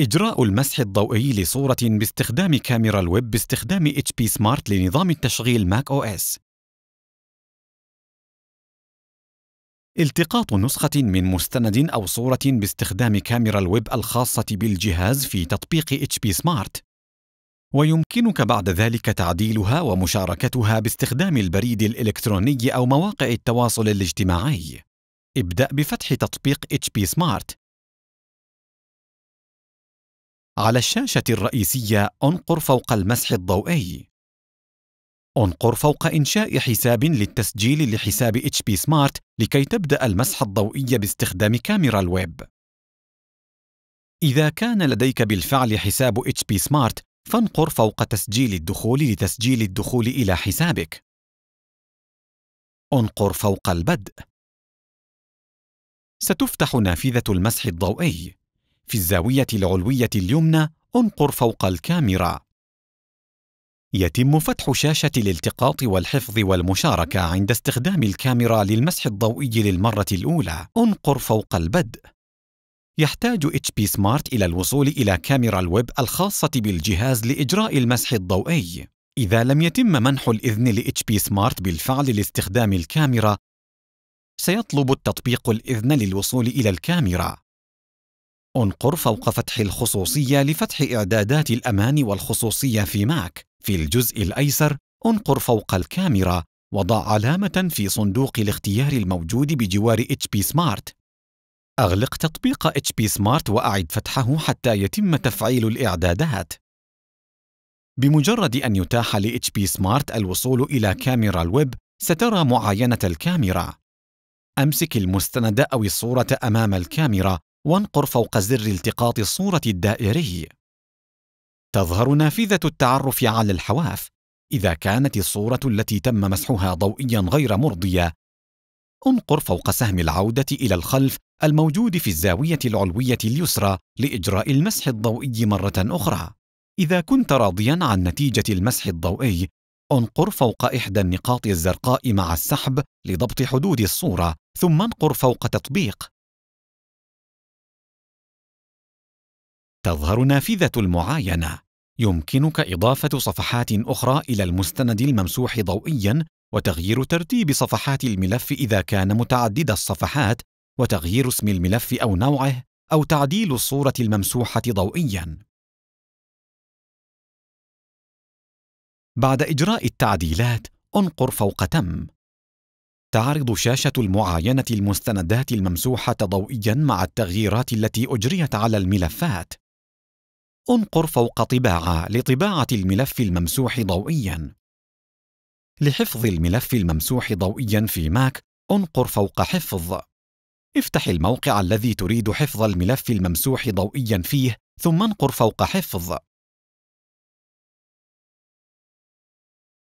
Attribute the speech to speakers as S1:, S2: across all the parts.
S1: إجراء المسح الضوئي لصورة باستخدام كاميرا الويب باستخدام HP Smart لنظام التشغيل ماك أو إس. التقاط نسخة من مستند أو صورة باستخدام كاميرا الويب الخاصة بالجهاز في تطبيق HP Smart. ويمكنك بعد ذلك تعديلها ومشاركتها باستخدام البريد الإلكتروني أو مواقع التواصل الاجتماعي. ابدأ بفتح تطبيق HP Smart على الشاشة الرئيسية انقر فوق المسح الضوئي. انقر فوق إنشاء حساب للتسجيل لحساب HP Smart لكي تبدأ المسح الضوئي باستخدام كاميرا الويب. إذا كان لديك بالفعل حساب HP Smart، فانقر فوق تسجيل الدخول لتسجيل الدخول إلى حسابك. انقر فوق البدء. ستفتح نافذة المسح الضوئي. في الزاوية العلوية اليمنى انقر فوق الكاميرا. يتم فتح شاشة الالتقاط والحفظ والمشاركة عند استخدام الكاميرا للمسح الضوئي للمرة الأولى. انقر فوق البدء. يحتاج HP Smart إلى الوصول إلى كاميرا الويب الخاصة بالجهاز لإجراء المسح الضوئي. إذا لم يتم منح الإذن لـ HP Smart بالفعل لاستخدام الكاميرا، سيطلب التطبيق الإذن للوصول إلى الكاميرا. انقر فوق فتح الخصوصية لفتح إعدادات الأمان والخصوصية في ماك في الجزء الأيسر انقر فوق الكاميرا وضع علامة في صندوق الاختيار الموجود بجوار HP Smart أغلق تطبيق HP Smart وأعد فتحه حتى يتم تفعيل الإعدادات بمجرد أن يتاح لـ HP Smart الوصول إلى كاميرا الويب سترى معاينة الكاميرا أمسك المستند أو الصورة أمام الكاميرا وانقر فوق زر التقاط الصورة الدائري. تظهر نافذة التعرف على الحواف إذا كانت الصورة التي تم مسحها ضوئيا غير مرضية. انقر فوق سهم العودة إلى الخلف الموجود في الزاوية العلوية اليسرى لإجراء المسح الضوئي مرة أخرى. إذا كنت راضيا عن نتيجة المسح الضوئي، انقر فوق إحدى النقاط الزرقاء مع السحب لضبط حدود الصورة، ثم انقر فوق تطبيق تظهر نافذة المعاينة يمكنك إضافة صفحات أخرى إلى المستند الممسوح ضوئياً وتغيير ترتيب صفحات الملف إذا كان متعدد الصفحات وتغيير اسم الملف أو نوعه أو تعديل الصورة الممسوحة ضوئياً. بعد إجراء التعديلات، انقر فوق تم. تعرض شاشة المعاينة المستندات الممسوحة ضوئياً مع التغييرات التي أجريت على الملفات. انقر فوق طباعة لطباعة الملف الممسوح ضوئياً. لحفظ الملف الممسوح ضوئياً في ماك، انقر فوق حفظ. افتح الموقع الذي تريد حفظ الملف الممسوح ضوئياً فيه، ثم انقر فوق حفظ.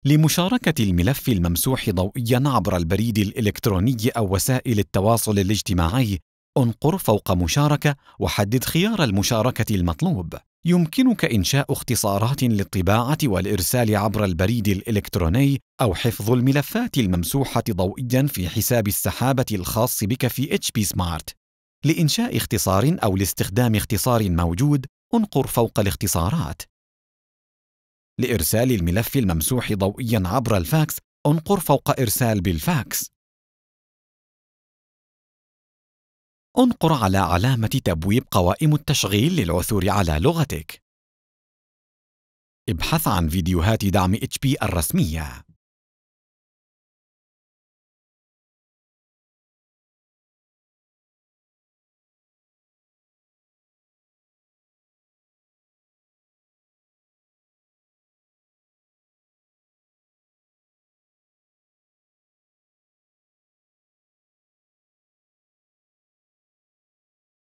S1: لمشاركة الملف الممسوح ضوئياً عبر البريد الإلكتروني أو وسائل التواصل الاجتماعي، انقر فوق مشاركة وحدد خيار المشاركة المطلوب. يمكنك إنشاء اختصارات للطباعة والإرسال عبر البريد الإلكتروني أو حفظ الملفات الممسوحة ضوئياً في حساب السحابة الخاص بك في HP Smart. لإنشاء اختصار أو لاستخدام اختصار موجود، انقر فوق الاختصارات. لإرسال الملف الممسوح ضوئياً عبر الفاكس، انقر فوق إرسال بالفاكس.
S2: انقر على علامة تبويب قوائم التشغيل للعثور على لغتك. ابحث عن فيديوهات دعم HP الرسمية.